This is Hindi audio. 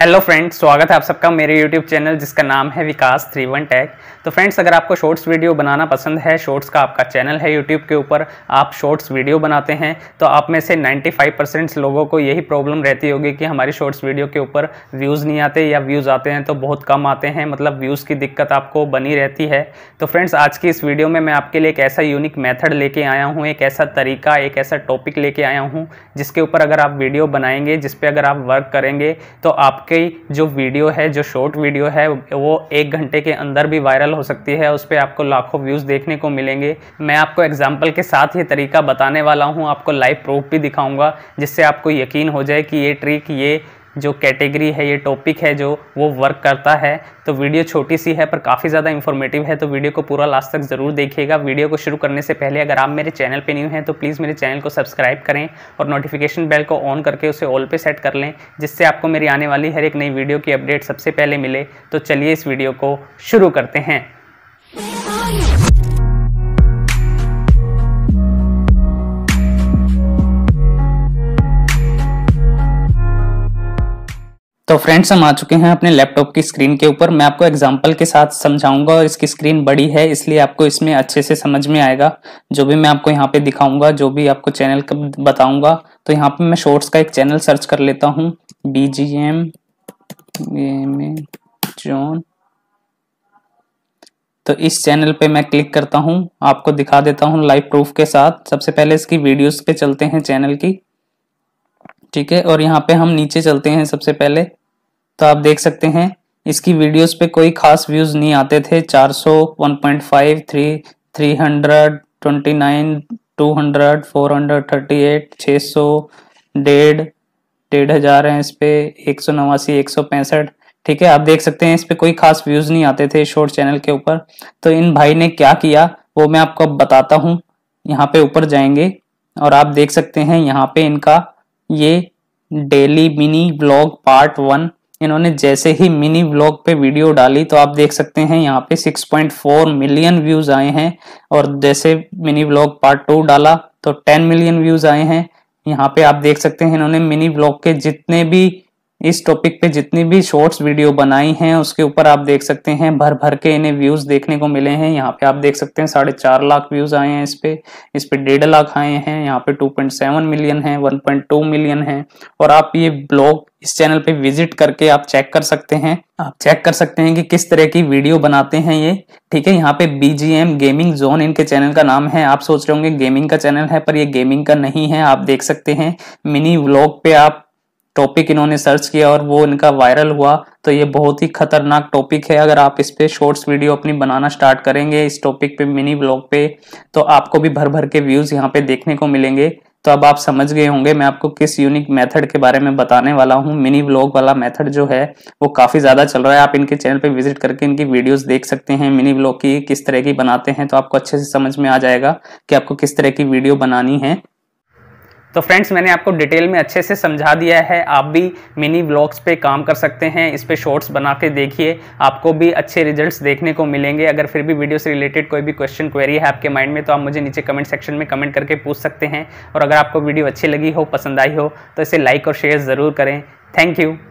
हेलो फ्रेंड्स स्वागत है आप सबका मेरे यूट्यूब चैनल जिसका नाम है विकास थ्री वन टैग तो फ्रेंड्स अगर आपको शॉर्ट्स वीडियो बनाना पसंद है शॉर्ट्स का आपका चैनल है यूट्यूब के ऊपर आप शॉर्ट्स वीडियो बनाते हैं तो आप में से 95 परसेंट लोगों को यही प्रॉब्लम रहती होगी कि हमारी शॉर्ट्स वीडियो के ऊपर व्यूज़ नहीं आते या व्यूज़ आते हैं तो बहुत कम आते हैं मतलब व्यूज़ की दिक्कत आपको बनी रहती है तो फ्रेंड्स आज की इस वीडियो में मैं आपके लिए एक ऐसा यूनिक मैथड लेके आया हूँ एक ऐसा तरीका एक ऐसा टॉपिक लेके आया हूँ जिसके ऊपर अगर आप वीडियो बनाएंगे जिस पर अगर आप वर्क करेंगे तो आप आपकी जो वीडियो है जो शॉर्ट वीडियो है वो एक घंटे के अंदर भी वायरल हो सकती है उस पर आपको लाखों व्यूज़ देखने को मिलेंगे मैं आपको एग्जाम्पल के साथ ये तरीका बताने वाला हूँ आपको लाइव प्रूफ भी दिखाऊँगा जिससे आपको यकीन हो जाए कि ये ट्रिक ये जो कैटेगरी है ये टॉपिक है जो वो वर्क करता है तो वीडियो छोटी सी है पर काफ़ी ज़्यादा इन्फॉर्मेटिव है तो वीडियो को पूरा लास्ट तक ज़रूर देखिएगा वीडियो को शुरू करने से पहले अगर आप मेरे चैनल पे न्यू हैं तो प्लीज़ मेरे चैनल को सब्सक्राइब करें और नोटिफिकेशन बेल को ऑन करके उसे ऑल पे सेट कर लें जिससे आपको मेरी आने वाली हर एक नई वीडियो की अपडेट सबसे पहले मिले तो चलिए इस वीडियो को शुरू करते हैं तो फ्रेंड्स हम आ चुके हैं अपने लैपटॉप की स्क्रीन के ऊपर मैं आपको एग्जांपल के साथ समझाऊंगा और इसकी स्क्रीन बड़ी है इसलिए आपको इसमें अच्छे से समझ में आएगा जो भी मैं आपको यहाँ पे दिखाऊंगा जो भी आपको चैनल का बताऊंगा तो यहाँ पे मैं शॉर्ट्स का एक चैनल सर्च कर लेता हूँ बी जी एम जोन तो इस चैनल पे मैं क्लिक करता हूँ आपको दिखा देता हूँ लाइव प्रूफ के साथ सबसे पहले इसकी वीडियोज पे चलते हैं चैनल की ठीक है और यहाँ पे हम नीचे चलते हैं सबसे पहले तो आप देख सकते हैं इसकी वीडियोस पे कोई खास व्यूज नहीं आते थे 400, hundred four hundred thirty eight 438, सौ डेढ़ डेढ़ हजार है इस पे एक सौ नवासी एक सौ पैंसठ ठीक है आप देख सकते हैं इस पे कोई खास व्यूज नहीं आते थे शॉर्ट चैनल के ऊपर तो इन भाई ने क्या किया वो मैं आपको बताता हूँ यहाँ पे ऊपर जाएंगे और आप देख सकते हैं यहाँ पे इनका ये daily mini blog part one इन्होंने जैसे ही मिनी ब्लॉग पे वीडियो डाली तो आप देख सकते हैं यहाँ पे 6.4 मिलियन व्यूज आए हैं और जैसे मिनी ब्लॉग पार्ट टू डाला तो 10 मिलियन व्यूज आए हैं यहाँ पे आप देख सकते हैं इन्होंने मिनी ब्लॉग के जितने भी इस टॉपिक पे जितनी भी शॉर्ट्स वीडियो बनाई हैं उसके ऊपर आप देख सकते हैं भर भर के इन्हें व्यूज देखने को मिले हैं यहाँ पे आप देख सकते हैं साढ़े चार लाख व्यूज आए हैं इस पे इस पे डेढ़ लाख आए हैं यहाँ पे 2.7 मिलियन है 1.2 मिलियन है और आप ये ब्लॉग इस चैनल पे विजिट करके आप चेक कर सकते हैं आप चेक कर सकते हैं कि किस तरह की वीडियो बनाते हैं ये ठीक है यहाँ पे BGM गेमिंग जोन इनके चैनल का नाम है आप सोच रहे होंगे गेमिंग का चैनल है पर ये गेमिंग का नहीं है आप देख सकते हैं मिनी व्लॉग पे आप टॉपिक इन्होंने सर्च किया और वो इनका वायरल हुआ तो ये बहुत ही खतरनाक टॉपिक है अगर आप इस पे शॉर्ट्स वीडियो अपनी बनाना स्टार्ट करेंगे इस टॉपिक पे मिनी ब्लॉग पे तो आपको भी भर भर के व्यूज यहाँ पे देखने को मिलेंगे तो अब आप समझ गए होंगे मैं आपको किस यूनिक मेथड के बारे में बताने वाला हूँ मिनी ब्लॉग वाला मेथड जो है वो काफ़ी ज़्यादा चल रहा है आप इनके चैनल पे विजिट करके इनकी वीडियोस देख सकते हैं मिनी ब्लॉग की किस तरह की बनाते हैं तो आपको अच्छे से समझ में आ जाएगा कि आपको किस तरह की वीडियो बनानी है तो फ्रेंड्स मैंने आपको डिटेल में अच्छे से समझा दिया है आप भी मिनी ब्लॉग्स पे काम कर सकते हैं इस पर शॉर्ट्स बना के देखिए आपको भी अच्छे रिजल्ट्स देखने को मिलेंगे अगर फिर भी वीडियो से रिलेटेड कोई भी क्वेश्चन क्वेरी है आपके माइंड में तो आप मुझे नीचे कमेंट सेक्शन में कमेंट करके पूछ सकते हैं और अगर आपको वीडियो अच्छी लगी हो पसंद आई हो तो इसे लाइक और शेयर ज़रूर करें थैंक यू